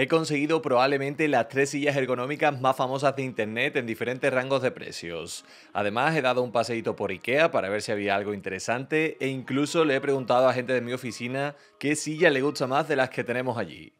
He conseguido probablemente las tres sillas ergonómicas más famosas de internet en diferentes rangos de precios. Además, he dado un paseíto por IKEA para ver si había algo interesante e incluso le he preguntado a gente de mi oficina qué silla le gusta más de las que tenemos allí.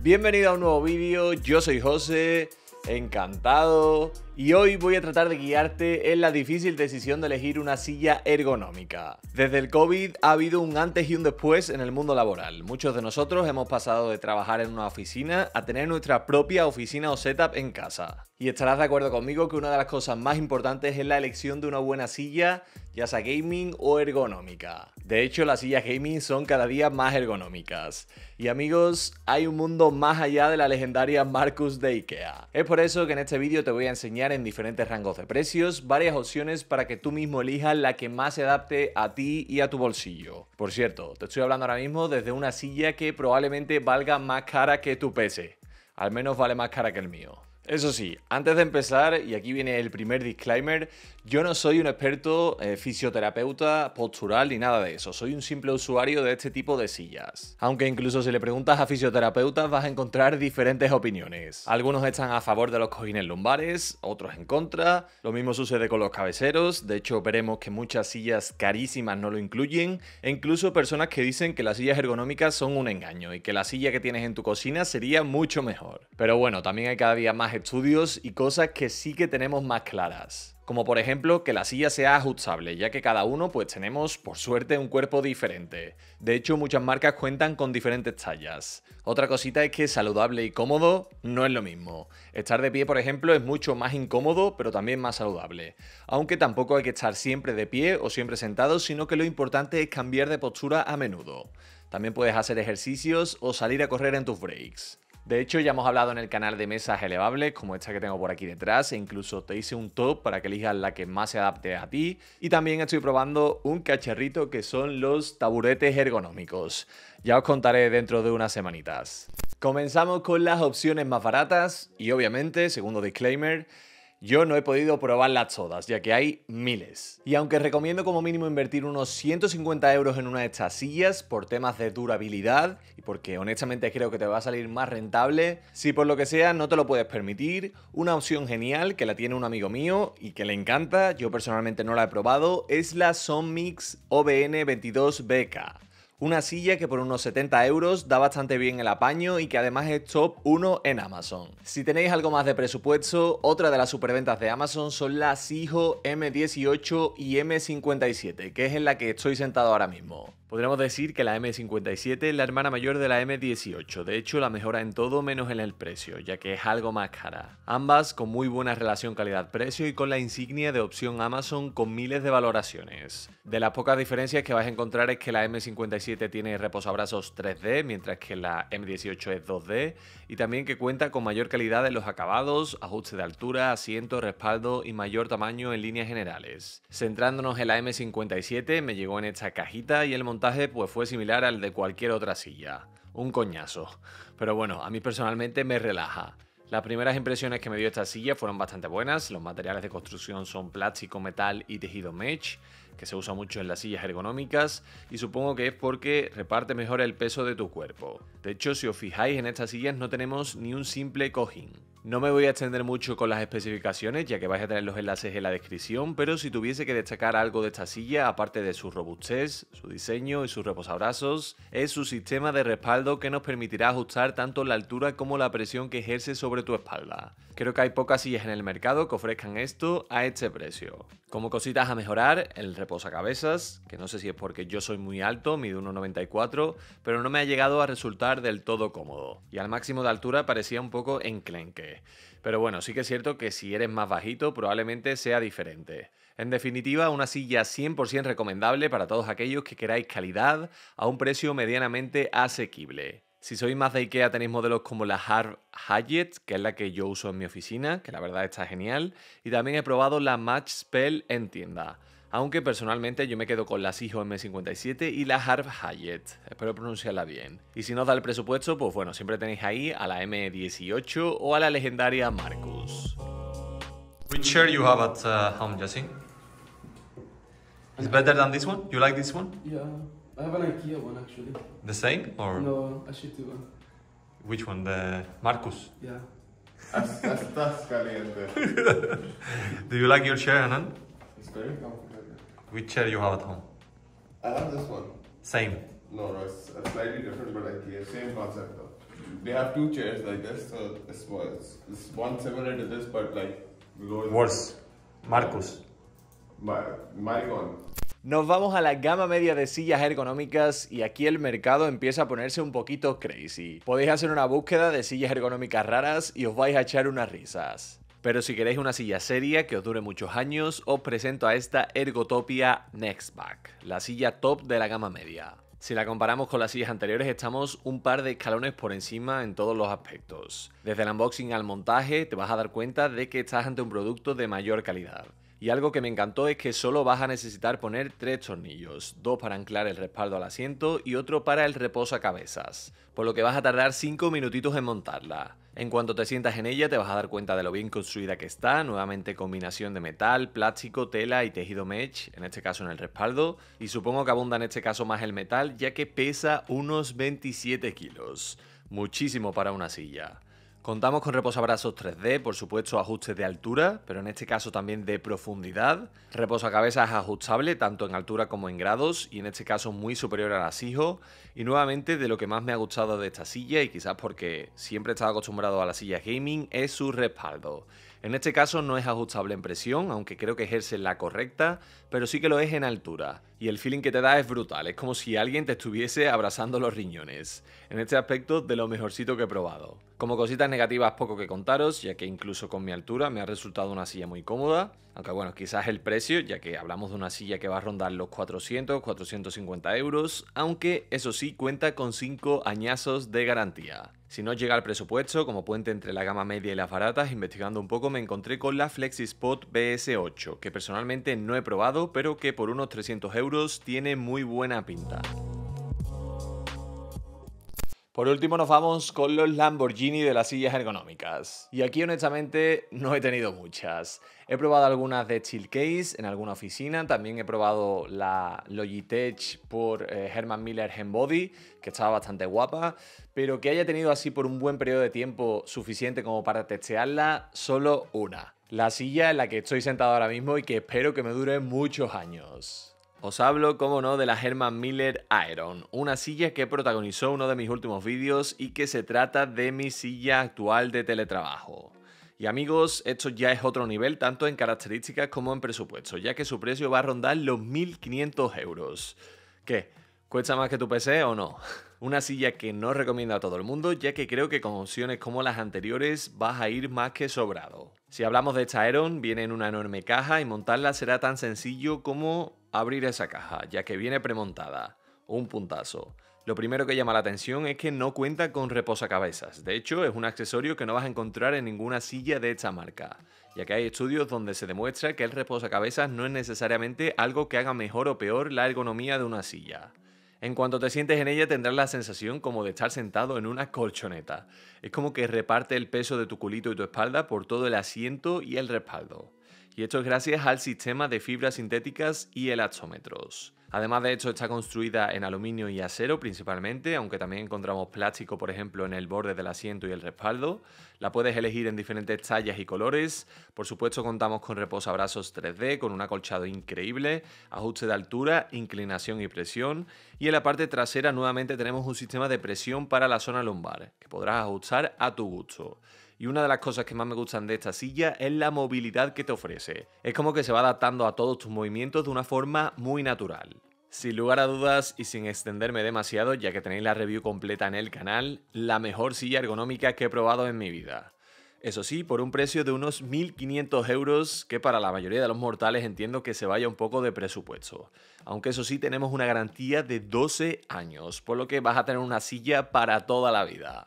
Bienvenido a un nuevo vídeo, yo soy José encantado y hoy voy a tratar de guiarte en la difícil decisión de elegir una silla ergonómica. Desde el COVID ha habido un antes y un después en el mundo laboral. Muchos de nosotros hemos pasado de trabajar en una oficina a tener nuestra propia oficina o setup en casa. Y estarás de acuerdo conmigo que una de las cosas más importantes es la elección de una buena silla ya sea gaming o ergonómica. De hecho, las sillas gaming son cada día más ergonómicas. Y amigos, hay un mundo más allá de la legendaria Marcus de IKEA. Es por eso que en este vídeo te voy a enseñar en diferentes rangos de precios varias opciones para que tú mismo elijas la que más se adapte a ti y a tu bolsillo. Por cierto, te estoy hablando ahora mismo desde una silla que probablemente valga más cara que tu PC. Al menos vale más cara que el mío. Eso sí, antes de empezar, y aquí viene el primer disclaimer, yo no soy un experto eh, fisioterapeuta postural ni nada de eso, soy un simple usuario de este tipo de sillas. Aunque incluso si le preguntas a fisioterapeutas vas a encontrar diferentes opiniones. Algunos están a favor de los cojines lumbares, otros en contra, lo mismo sucede con los cabeceros, de hecho veremos que muchas sillas carísimas no lo incluyen, e incluso personas que dicen que las sillas ergonómicas son un engaño y que la silla que tienes en tu cocina sería mucho mejor. Pero bueno, también hay cada día más estudios y cosas que sí que tenemos más claras. Como por ejemplo que la silla sea ajustable, ya que cada uno pues tenemos por suerte un cuerpo diferente. De hecho muchas marcas cuentan con diferentes tallas. Otra cosita es que saludable y cómodo no es lo mismo. Estar de pie por ejemplo es mucho más incómodo pero también más saludable. Aunque tampoco hay que estar siempre de pie o siempre sentado, sino que lo importante es cambiar de postura a menudo. También puedes hacer ejercicios o salir a correr en tus breaks. De hecho, ya hemos hablado en el canal de mesas elevables, como esta que tengo por aquí detrás, e incluso te hice un top para que elijas la que más se adapte a ti. Y también estoy probando un cacharrito que son los taburetes ergonómicos. Ya os contaré dentro de unas semanitas. Comenzamos con las opciones más baratas y obviamente, segundo disclaimer, yo no he podido probarlas todas, ya que hay miles. Y aunque recomiendo como mínimo invertir unos 150 euros en una de estas sillas por temas de durabilidad y porque honestamente creo que te va a salir más rentable, si por lo que sea no te lo puedes permitir, una opción genial que la tiene un amigo mío y que le encanta, yo personalmente no la he probado, es la Sonmix OBN22BK. Una silla que por unos 70 euros da bastante bien el apaño y que además es top 1 en Amazon. Si tenéis algo más de presupuesto, otra de las superventas de Amazon son las Hijo M18 y M57, que es en la que estoy sentado ahora mismo. Podríamos decir que la M57 es la hermana mayor de la M18, de hecho la mejora en todo menos en el precio, ya que es algo más cara. Ambas con muy buena relación calidad-precio y con la insignia de opción Amazon con miles de valoraciones. De las pocas diferencias que vas a encontrar es que la M57 tiene reposabrazos 3D, mientras que la M18 es 2D, y también que cuenta con mayor calidad en los acabados, ajuste de altura, asiento, respaldo y mayor tamaño en líneas generales. Centrándonos en la M57, me llegó en esta cajita y el montón pues, fue similar al de cualquier otra silla. Un coñazo. Pero bueno, a mí personalmente me relaja. Las primeras impresiones que me dio esta silla fueron bastante buenas. Los materiales de construcción son plástico, metal y tejido mesh, que se usa mucho en las sillas ergonómicas, y supongo que es porque reparte mejor el peso de tu cuerpo. De hecho, si os fijáis en estas sillas no tenemos ni un simple cojín. No me voy a extender mucho con las especificaciones, ya que vais a tener los enlaces en la descripción, pero si tuviese que destacar algo de esta silla, aparte de su robustez, su diseño y sus reposabrazos, es su sistema de respaldo que nos permitirá ajustar tanto la altura como la presión que ejerce sobre tu espalda. Creo que hay pocas sillas en el mercado que ofrezcan esto a este precio. Como cositas a mejorar, el reposacabezas, que no sé si es porque yo soy muy alto, mido 1,94, pero no me ha llegado a resultar del todo cómodo, y al máximo de altura parecía un poco enclenque. Pero bueno, sí que es cierto que si eres más bajito probablemente sea diferente. En definitiva, una silla 100% recomendable para todos aquellos que queráis calidad a un precio medianamente asequible. Si sois más de IKEA tenéis modelos como la Hard Hyatt, que es la que yo uso en mi oficina, que la verdad está genial, y también he probado la Match Spell en tienda aunque personalmente yo me quedo con la Sijo M57 y la Harv Hayet, espero pronunciarla bien. Y si no da el presupuesto, pues bueno, siempre tenéis ahí a la M18 o a la legendaria Marcus. Which chair you have at uh, home, Jesse? It's better than this one? You like this one? Yeah, I have an IKEA one actually. The same or? No, a shitty one. Which one? The Marcus? Yeah. Estás caliente. Do you like your chair, Anan? It's very comfortable. Which chair you have at home? I have this one. Same. No, no, it's slightly different, but think the same concept They have two chairs like this, so this was this one similar to this, but like worse. Marcos. Nos vamos a la gama media de sillas ergonómicas y aquí el mercado empieza a ponerse un poquito crazy. Podéis hacer una búsqueda de sillas ergonómicas raras y os vais a echar unas risas. Pero si queréis una silla seria que os dure muchos años, os presento a esta Ergotopia Nextback, la silla top de la gama media. Si la comparamos con las sillas anteriores, estamos un par de escalones por encima en todos los aspectos. Desde el unboxing al montaje, te vas a dar cuenta de que estás ante un producto de mayor calidad. Y algo que me encantó es que solo vas a necesitar poner tres tornillos, dos para anclar el respaldo al asiento y otro para el reposo a cabezas, por lo que vas a tardar 5 minutitos en montarla. En cuanto te sientas en ella te vas a dar cuenta de lo bien construida que está, nuevamente combinación de metal, plástico, tela y tejido mesh, en este caso en el respaldo, y supongo que abunda en este caso más el metal ya que pesa unos 27 kilos, muchísimo para una silla. Contamos con reposabrazos 3D, por supuesto ajustes de altura, pero en este caso también de profundidad. Reposacabezas ajustable tanto en altura como en grados y en este caso muy superior al asijo. Y nuevamente de lo que más me ha gustado de esta silla y quizás porque siempre he estado acostumbrado a la silla gaming es su respaldo. En este caso no es ajustable en presión, aunque creo que ejerce la correcta, pero sí que lo es en altura, y el feeling que te da es brutal, es como si alguien te estuviese abrazando los riñones. En este aspecto, de lo mejorcito que he probado. Como cositas negativas poco que contaros, ya que incluso con mi altura me ha resultado una silla muy cómoda, aunque bueno, quizás el precio, ya que hablamos de una silla que va a rondar los 400, 450 euros, aunque eso sí cuenta con 5 añazos de garantía. Si no llega al presupuesto, como puente entre la gama media y las baratas, investigando un poco me encontré con la FlexiSpot BS8, que personalmente no he probado, pero que por unos 300 euros tiene muy buena pinta. Por último nos vamos con los Lamborghini de las sillas ergonómicas. Y aquí honestamente no he tenido muchas. He probado algunas de Chillcase en alguna oficina, también he probado la Logitech por eh, Hermann Herman Miller Body, que estaba bastante guapa, pero que haya tenido así por un buen periodo de tiempo suficiente como para testearla, solo una. La silla en la que estoy sentado ahora mismo y que espero que me dure muchos años. Os hablo, como no, de la Herman Miller Iron, una silla que protagonizó uno de mis últimos vídeos y que se trata de mi silla actual de teletrabajo. Y amigos, esto ya es otro nivel, tanto en características como en presupuesto, ya que su precio va a rondar los 1.500 euros. ¿Qué? ¿Cuesta más que tu PC o no? Una silla que no recomiendo a todo el mundo, ya que creo que con opciones como las anteriores vas a ir más que sobrado. Si hablamos de esta Aeron, viene en una enorme caja y montarla será tan sencillo como abrir esa caja, ya que viene premontada. Un puntazo. Lo primero que llama la atención es que no cuenta con reposacabezas. De hecho, es un accesorio que no vas a encontrar en ninguna silla de esta marca, ya que hay estudios donde se demuestra que el reposacabezas no es necesariamente algo que haga mejor o peor la ergonomía de una silla. En cuanto te sientes en ella tendrás la sensación como de estar sentado en una colchoneta. Es como que reparte el peso de tu culito y tu espalda por todo el asiento y el respaldo. Y esto es gracias al sistema de fibras sintéticas y elastómetros. Además, de hecho, está construida en aluminio y acero principalmente, aunque también encontramos plástico, por ejemplo, en el borde del asiento y el respaldo. La puedes elegir en diferentes tallas y colores. Por supuesto, contamos con reposabrazos 3D, con un acolchado increíble, ajuste de altura, inclinación y presión. Y en la parte trasera nuevamente tenemos un sistema de presión para la zona lumbar, que podrás ajustar a tu gusto. Y una de las cosas que más me gustan de esta silla es la movilidad que te ofrece. Es como que se va adaptando a todos tus movimientos de una forma muy natural. Sin lugar a dudas y sin extenderme demasiado, ya que tenéis la review completa en el canal, la mejor silla ergonómica que he probado en mi vida. Eso sí, por un precio de unos 1.500 euros, que para la mayoría de los mortales entiendo que se vaya un poco de presupuesto. Aunque eso sí, tenemos una garantía de 12 años, por lo que vas a tener una silla para toda la vida.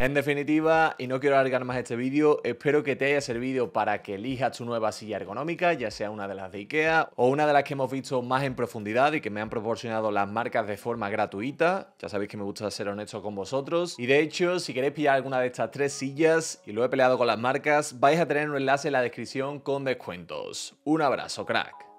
En definitiva, y no quiero alargar más este vídeo, espero que te haya servido para que elijas tu nueva silla ergonómica, ya sea una de las de IKEA o una de las que hemos visto más en profundidad y que me han proporcionado las marcas de forma gratuita. Ya sabéis que me gusta ser honesto con vosotros. Y de hecho, si queréis pillar alguna de estas tres sillas y lo he peleado con las marcas, vais a tener un enlace en la descripción con descuentos. Un abrazo, crack.